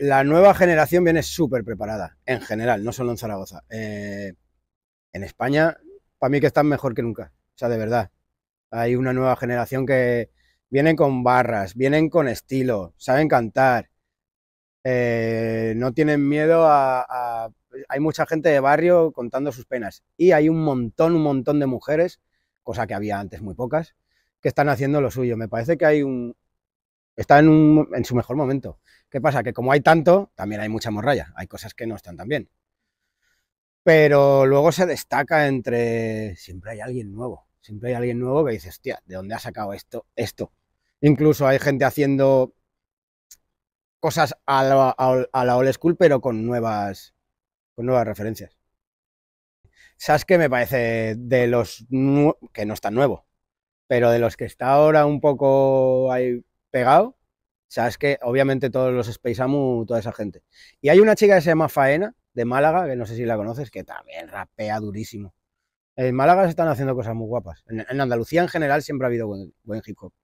La nueva generación viene súper preparada, en general, no solo en Zaragoza. Eh, en España, para mí que están mejor que nunca, o sea, de verdad. Hay una nueva generación que vienen con barras, vienen con estilo, saben cantar, eh, no tienen miedo a... Hay mucha gente de barrio contando sus penas y hay un montón, un montón de mujeres, cosa que había antes muy pocas, que están haciendo lo suyo. Me parece que hay un, está en, su mejor momento. ¿Qué pasa? Que como hay tanto, también hay mucha morralla, hay cosas que no están tan bien. Pero luego se destaca entre, siempre hay alguien nuevo, siempre hay alguien nuevo que dice, hostia, ¿de dónde ha sacado esto? Esto. Incluso hay gente haciendo cosas a la, old school, pero con nuevas, con nuevas referencias. qué me parece de los que no está nuevo, pero de los que está ahora un poco hay pegado. sabes que obviamente todos los Space Amu, toda esa gente. Y hay una chica que se llama Faena, de Málaga, que no sé si la conoces, que también rapea durísimo. En Málaga se están haciendo cosas muy guapas. En, Andalucía en general siempre ha habido buen hip hop.